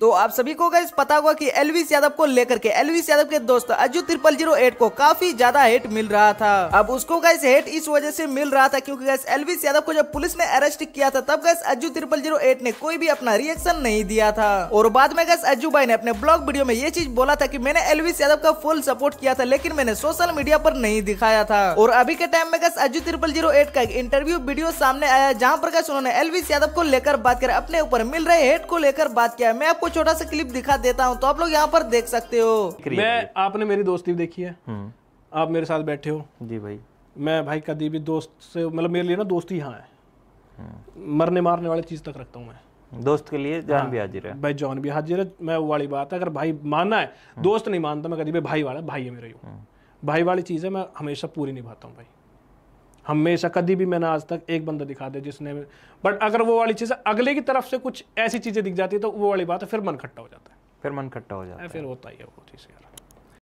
तो आप सभी को गाइस पता होगा कि एलविस यादव को लेकर के एलविस यादव के दोस्त अजू ट्रिपल जीरो एट को काफी ज्यादा हेट मिल रहा था अब उसको गाइस हेट इस वजह से मिल रहा था क्योंकि गाइस एलविस यादव को जब पुलिस ने अरेस्ट किया था तब गैस अजू ट्रिपल जीरो एट ने कोई भी अपना रिएक्शन नहीं दिया था और बाद में गैस अज्जू भाई ने अपने ब्लॉग वीडियो में ये चीज बोला था की मैंने एलविस यादव का फुल सपोर्ट किया था लेकिन मैंने सोशल मीडिया पर नहीं दिखाया था और अभी के टाइम में गैस अजू ट्रिपल जीरो एट का एक इंटरव्यू वीडियो सामने आया जहाँ पर गैस उन्होंने एलविस यादव को लेकर बात कर अपने ऊपर मिल रहे हेट को लेकर बात किया मैं आपको आपको छोटा सा क्लिप दिखा देता हूँ तो आप लोग यहाँ पर देख सकते हो मैं आपने मेरी दोस्ती देखी है हम्म। आप मेरे साथ बैठे हो जी भाई मैं भाई कभी भी दोस्त से मतलब मेरे लिए ना दोस्ती यहाँ है हम्म। मरने मारने वाली चीज तक रखता हूँ मैं दोस्त के लिए जान भी हाँ, हाजिर है भाई जान भी हाजिर है मैं वो वाली बात है अगर भाई मानना है हम्म। दोस्त नहीं मानता मैं कभी भाई वाला भाई है मेरा भाई वाली चीज़ है मैं हमेशा पूरी निभाता हूँ भाई हमेशा कभी भी मैंने आज तक एक बंदा दिखा दे जिसने बट अगर वो वाली चीज़ अगले की तरफ से कुछ ऐसी चीज़ें दिख जाती है तो वो वाली बात है फिर मन खट्टा हो जाता है फिर मन खट्टा हो जाता है फिर होता ही है वो चीज़ यार